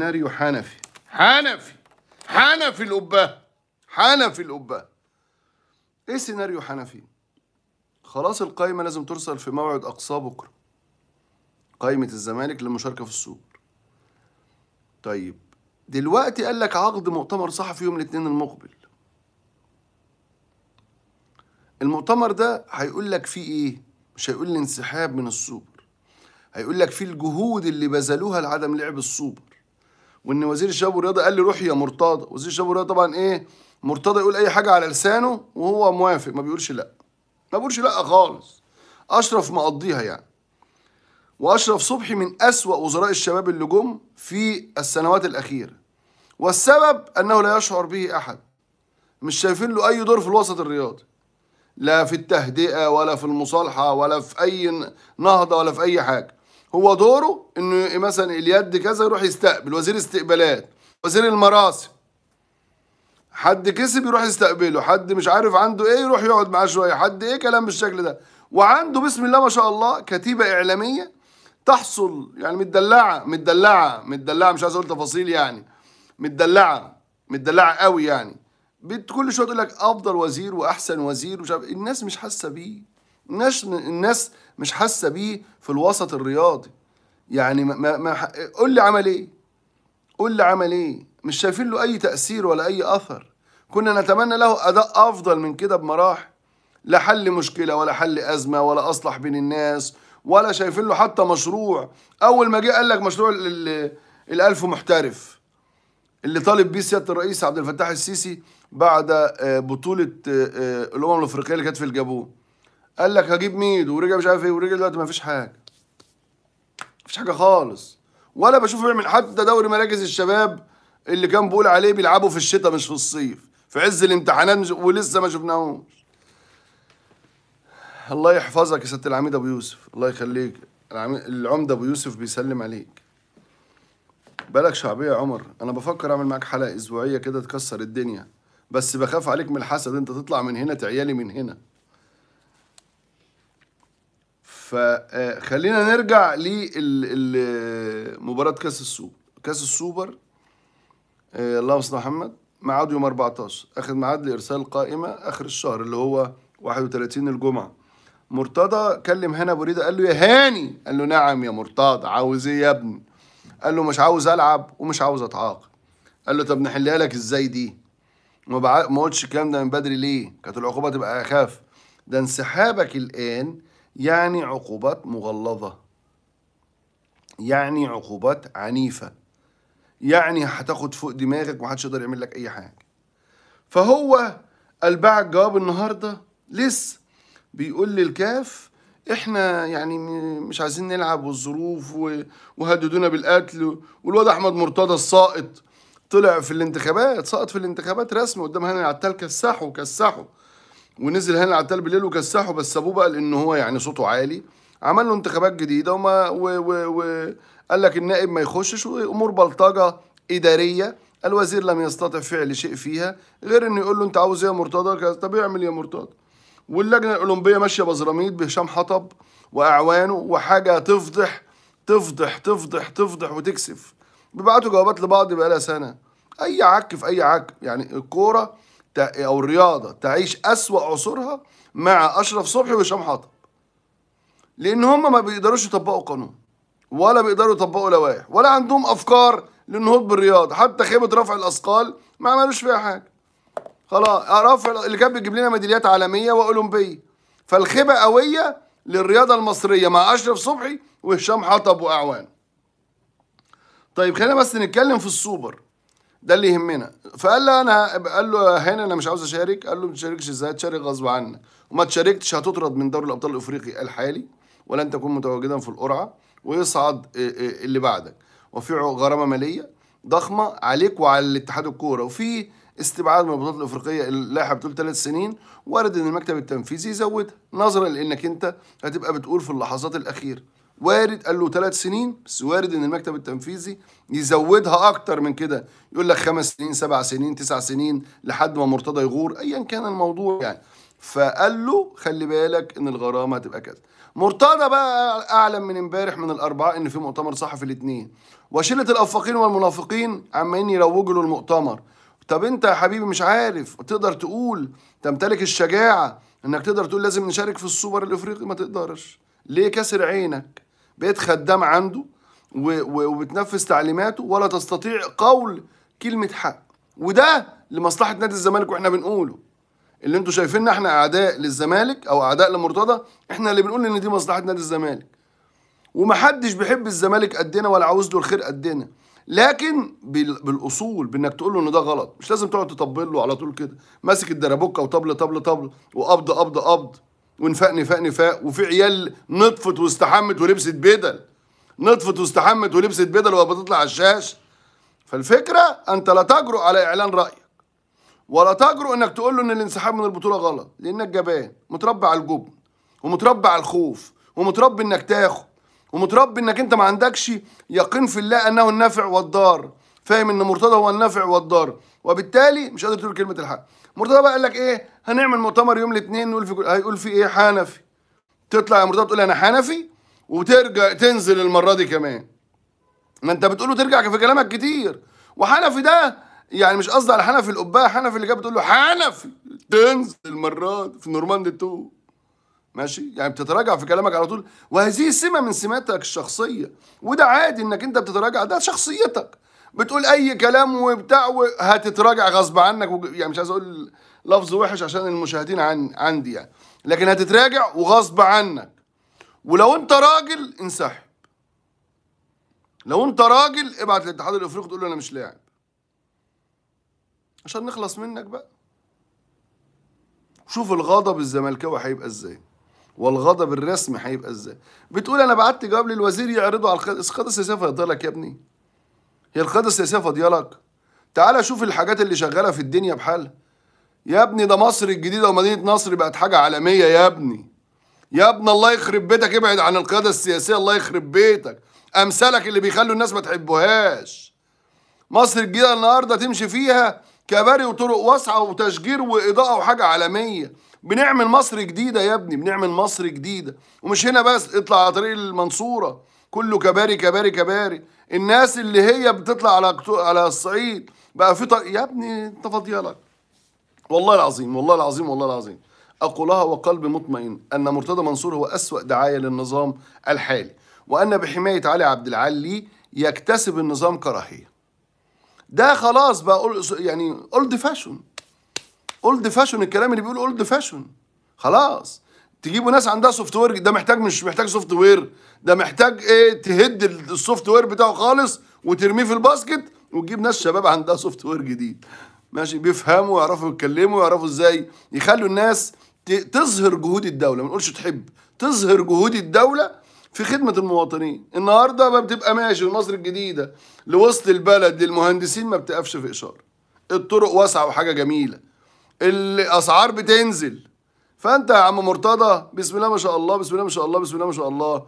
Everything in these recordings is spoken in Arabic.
سيناريو حنفي حنفي حنفي الأباه حنفي الأباه ايه سيناريو حنفي خلاص القايمه لازم ترسل في موعد أقصى بكره قايمه الزمالك للمشاركه في السوق طيب دلوقتي قال لك عقد مؤتمر صحفي يوم الاثنين المقبل المؤتمر ده هيقول لك فيه ايه مش هيقول لي انسحاب من السوبر هيقول لك فيه الجهود اللي بذلوها لعدم لعب السوبر وان وزير الشباب والرياضه قال لي روح يا مرتضى وزير الشباب والرياضه طبعا ايه مرتضى يقول اي حاجه على لسانه وهو موافق ما بيقولش لا ما بيقولش لا خالص اشرف مقضيها يعني واشرف صبحي من اسوا وزراء الشباب اللي جم في السنوات الاخيره والسبب انه لا يشعر به احد مش شايفين له اي دور في الوسط الرياضي لا في التهدئه ولا في المصالحه ولا في اي نهضه ولا في اي حاجه هو دوره انه إيه مثلا اليد كذا يروح يستقبل وزير استقبالات وزير المراسم حد كسب يروح يستقبله حد مش عارف عنده ايه يروح يقعد معاه شويه حد ايه كلام بالشكل ده وعنده بسم الله ما شاء الله كتيبه اعلاميه تحصل يعني متدلعه متدلعه متدلعه مش عايز اقول تفاصيل يعني متدلعه متدلعه قوي يعني كل شويه تقول لك افضل وزير واحسن وزير ومش الناس مش حاسه بيه الناس الناس مش حاسه بيه في الوسط الرياضي يعني ما ما قول لي عمل ايه قول لي عمل ايه مش شايفين له اي تاثير ولا اي اثر كنا نتمنى له اداء افضل من كده بمراحل لا حل مشكله ولا حل ازمه ولا اصلح بين الناس ولا شايفين له حتى مشروع اول ما جه قال لك مشروع الالف محترف اللي طالب بيه سياده الرئيس عبد الفتاح السيسي بعد آه، بطوله آه، آه، الامم الافريقيه اللي كانت في الجابون قال لك هجيب ميد ورجع مش عارف ايه ورجع دلوقتي ما فيش حاجه ما فيش حاجه خالص ولا بشوفه بيعمل حتى دوري مراكز الشباب اللي كان بيقول عليه بيلعبوا في الشتاء مش في الصيف في عز الامتحانات ولسه ما شفناهوش الله يحفظك يا سياده العميد ابو يوسف الله يخليك العمده ابو يوسف بيسلم عليك بالك شعبيه يا عمر انا بفكر اعمل معاك حلقه اسبوعيه كده تكسر الدنيا بس بخاف عليك من الحسد انت تطلع من هنا تعيالي من هنا فخلينا آه، نرجع لمباراة كاس السوبر كاس السوبر آه، اللهم صل محمد ميعاد يوم 14 اخر ميعاد لارسال قائمه اخر الشهر اللي هو 31 الجمعه مرتضى كلم هنا ابو قال له يا هاني قال له نعم يا مرتضى عاوز ايه يا ابني قال له مش عاوز العب ومش عاوز اتعاقد قال له طب نحلها لك ازاي دي ما ما قلتش الكلام ده من بدري ليه كانت العقوبه تبقى اخاف ده انسحابك الان يعني عقوبات مغلظة يعني عقوبات عنيفة يعني هتاخد فوق دماغك ومحدش يقدر يعمل لك أي حاجة فهو الباع الجواب النهاردة لسه بيقول للكاف احنا يعني مش عايزين نلعب والظروف وهددونا بالقتل والواد احمد مرتضى الساقط طلع في الانتخابات ساقط في الانتخابات رسمي قدام هاني عتال كسحه كسحه ونزل هنا على العتال بالليل وكسحه بس سابوه بقى لان هو يعني صوته عالي عمل له انتخابات جديده وما و و و قال لك النائب ما يخشش وامور بلطجه اداريه الوزير لم يستطع فعل شيء فيها غير انه يقول له انت عاوز ايه يا مرتضى طب اعمل إيه يا مرتضى واللجنه الاولمبيه ماشيه بزراميد بهشام حطب واعوانه وحاجه تفضح تفضح تفضح تفضح وتكسف بيبعتوا جوابات لبعض بقالها سنه اي عك في اي عك يعني الكوره او الرياضه تعيش اسوا عصورها مع اشرف صبحي وهشام حاطب لان هم ما بيقدروش يطبقوا قانون ولا بيقدروا يطبقوا لوائح ولا عندهم افكار للنهوض بالرياضه حتى خيبه رفع الاثقال ما عملوش فيها حاجه خلاص رفع اللي كان بيجيب لنا ميداليات عالميه واولمبيه فالخيبه قويه للرياضه المصريه مع اشرف صبحي وهشام حطب واعوان طيب خلينا بس نتكلم في السوبر ده اللي يهمنا فقال له انا قال له هنا انا مش عاوز اشارك قال له ما تشاركش ازاي تشارك غصب عنك وما تشاركتش هتطرد من دوري الابطال الافريقي الحالي ولن تكون متواجدا في القرعه ويصعد آه، آه، اللي بعدك وفي غرامه ماليه ضخمه عليك وعلى الاتحاد الكوره وفي استبعاد من البطولات الافريقيه اللائحه بتقول ثلاث سنين وارد ان المكتب التنفيذي يزودها نظرا لانك انت هتبقى بتقول في اللحظات الاخيره وارد قال له ثلاث سنين بس وارد ان المكتب التنفيذي يزودها اكتر من كده يقول لك خمس سنين سبع سنين تسع سنين لحد ما مرتضى يغور ايا كان الموضوع يعني فقال له خلي بالك ان الغرامه هتبقى كذا مرتضى بقى اعلم من امبارح من الاربعاء ان في مؤتمر صحفي الاثنين وشله الافاقين والمنافقين عمالين يروجوا للمؤتمر طب انت يا حبيبي مش عارف تقدر تقول تمتلك الشجاعه انك تقدر تقول لازم نشارك في السوبر الافريقي ما تقدرش ليه كسر عينك بقيت خدام عنده وبتنفذ تعليماته ولا تستطيع قول كلمه حق وده لمصلحه نادي الزمالك واحنا بنقوله اللي انتوا شايفيننا احنا اعداء للزمالك او اعداء لمرتضى احنا اللي بنقول ان دي مصلحه نادي الزمالك ومحدش بيحب الزمالك قدنا ولا عاوز له الخير قدنا لكن بالاصول بانك تقول له ان ده غلط مش لازم تقعد تطبل له على طول كده ماسك الدرابوكه وطبل طبل طبل وقبض قبض قبض ونفقني فقني نفاق وفي عيال نطفت واستحمت ولبست بدل نطفت واستحمت ولبست بدل وهي بتطلع على الشاشه فالفكره انت لا تجرؤ على اعلان رايك ولا تجرؤ انك تقول له ان الانسحاب من البطوله غلط لانك جبان متربى على الجبن ومتربى على الخوف ومتربي انك تاخد ومتربي انك انت ما عندكش يقين في الله انه النافع والضار فاهم ان مرتضى هو النافع والضار وبالتالي مش قادر تقول كلمه الحق مرتضى بقى قال لك ايه هنعمل مؤتمر يوم الاثنين نقول في هيقول في ايه حنفي تطلع يا مرتضى تقول انا حنفي وترجع تنزل المره دي كمان ما انت بتقوله ترجع في كلامك كتير وحنفي ده يعني مش قصدي على حنفي القباء حنفي اللي جاب بتقول له حنفي تنزل المره دي في نورماندي 2 ماشي يعني بتتراجع في كلامك على طول وهذه سمه من سماتك الشخصيه وده عادي انك انت بتتراجع ده شخصيتك بتقول اي كلام وبتاع هتتراجع غصب عنك يعني مش عايز اقول لفظ وحش عشان المشاهدين عن عندي يعني لكن هتتراجع وغصب عنك ولو انت راجل انسحب لو انت راجل ابعت للاتحاد الافريقي تقول له انا مش لاعب عشان نخلص منك بقى شوف الغضب الزملكاوي هيبقى ازاي والغضب الرسمي هيبقى ازاي بتقول انا بعت جواب للوزير يعرضه على القضاء اسقاط السياسيه فيقضي لك يا ابني هي القيادة السياسية فاضيالك تعالى شوف الحاجات اللي شغالة في الدنيا بحالها يا ابني ده مصر الجديدة ومدينة نصر بقت حاجة عالمية يا ابني يا ابني الله يخرب بيتك ابعد عن القيادة السياسية الله يخرب بيتك أمثالك اللي بيخلوا الناس ما تحبوهاش مصر الجديدة النهاردة تمشي فيها كباري وطرق واسعة وتشجير وإضاءة وحاجة عالمية بنعمل مصر جديدة يا ابني بنعمل مصر جديدة ومش هنا بس اطلع على طريق المنصورة كله كباري كباري كباري الناس اللي هي بتطلع على على الصعيد بقى في طق... يا ابني انت فاضيالك والله العظيم والله العظيم والله العظيم أقولها وقلبي مطمئن أن مرتضى منصور هو أسوأ دعاية للنظام الحالي وأن بحماية علي عبد العلي يكتسب النظام كراهية ده خلاص بقى يعني اولد فاشن اولد فاشن الكلام اللي بيقوله اولد فاشن خلاص تجيبوا ناس عندها سوفت وير ده محتاج مش محتاج سوفت وير ده محتاج ايه تهد السوفت وير بتاعه خالص وترميه في الباسكت وتجيب ناس شباب عندها سوفت وير جديد ماشي بيفهموا ويعرفوا يتكلموا ويعرفوا ازاي يخلوا الناس تظهر جهود الدوله ما نقولش تحب تظهر جهود الدوله في خدمه المواطنين النهارده ما بتبقى ماشي في مصر الجديده لوسط البلد للمهندسين ما بتقفش في اشاره الطرق واسعه وحاجه جميله الاسعار بتنزل فانت يا عم مرتضى بسم الله ما شاء الله بسم الله ما شاء الله بسم الله ما شاء الله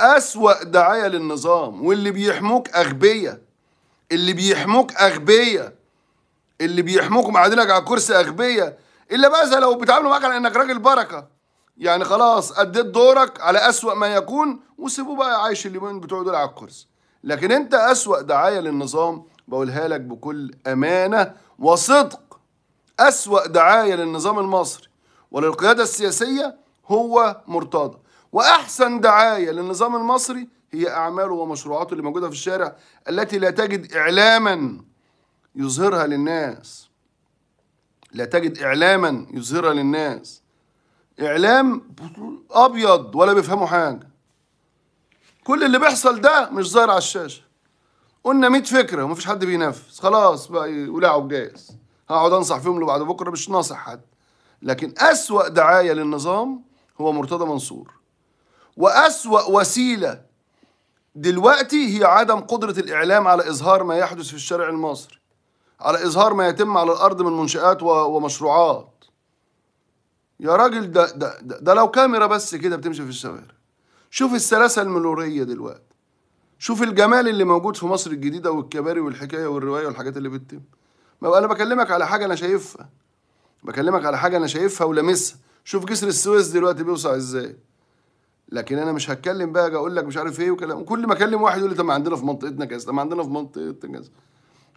اسوا دعايه للنظام واللي بيحموك اغبياء اللي بيحموك اغبياء اللي بيحموك ومعادينك على الكرسي اغبياء الا بس لو بيتعاملوا معاك على انك راجل بركه يعني خلاص اديت دورك على اسوا ما يكون وسيبوه بقى عايش اليومين بتوع دول على الكرسي لكن انت اسوا دعايه للنظام بقولها لك بكل امانه وصدق اسوا دعايه للنظام المصري وللقيادة السياسية هو مرتضى وأحسن دعاية للنظام المصري هي أعماله ومشروعاته اللي موجودة في الشارع التي لا تجد إعلاما يظهرها للناس لا تجد إعلاما يظهرها للناس إعلام أبيض ولا بيفهموا حاجة كل اللي بيحصل ده مش ظاهر على الشاشة قلنا 100 فكرة ومفيش حد بينفذ خلاص بقى ولعوا عجاز هقعد أنصح فيهم لبعد بكرة مش ناصح حد لكن أسوأ دعاية للنظام هو مرتضى منصور وأسوأ وسيلة دلوقتي هي عدم قدرة الإعلام على إظهار ما يحدث في الشارع المصري على إظهار ما يتم على الأرض من منشآت ومشروعات يا راجل ده, ده, ده, ده لو كاميرا بس كده بتمشي في الشوارع شوف السلاسة الملورية دلوقتي شوف الجمال اللي موجود في مصر الجديدة والكباري والحكاية والرواية والحاجات اللي بتتم ما أنا بكلمك على حاجة أنا شايفها بكلمك على حاجه انا شايفها ولامسها شوف جسر السويس دلوقتي بيوسع ازاي لكن انا مش هتكلم بقى اجي اقول لك مش عارف ايه وكلام كل ما اكلم واحد يقول لي طب ما عندنا في منطقتنا كذا طب ما عندنا في منطقتنا كذا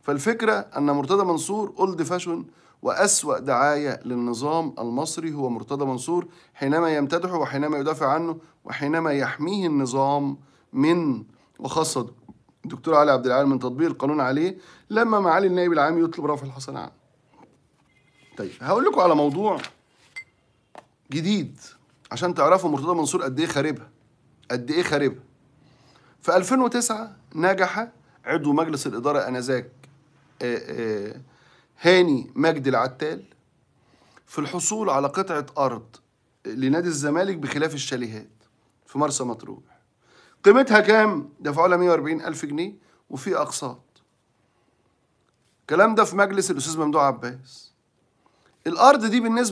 فالفكره ان مرتضى منصور اولد فاشون وأسوأ دعاية للنظام المصري هو مرتضى منصور حينما يمتدحه وحينما يدافع عنه وحينما يحميه النظام من وخاصة الدكتور علي عبد العال من تطبيق القانون عليه لما معالي النائب العام يطلب رفع الحصانة عنه طيب هقول لكم على موضوع جديد عشان تعرفوا مرتضى منصور قد ايه خاربها قد ايه خاربها في 2009 نجح عضو مجلس الاداره انذاك هاني مجدي العتال في الحصول على قطعه ارض لنادي الزمالك بخلاف الشاليهات في مرسى مطروح قيمتها كام دفعوا لها 140 الف جنيه وفي اقساط الكلام ده في مجلس الاستاذ ممدوح عباس الارض دي بالنسبه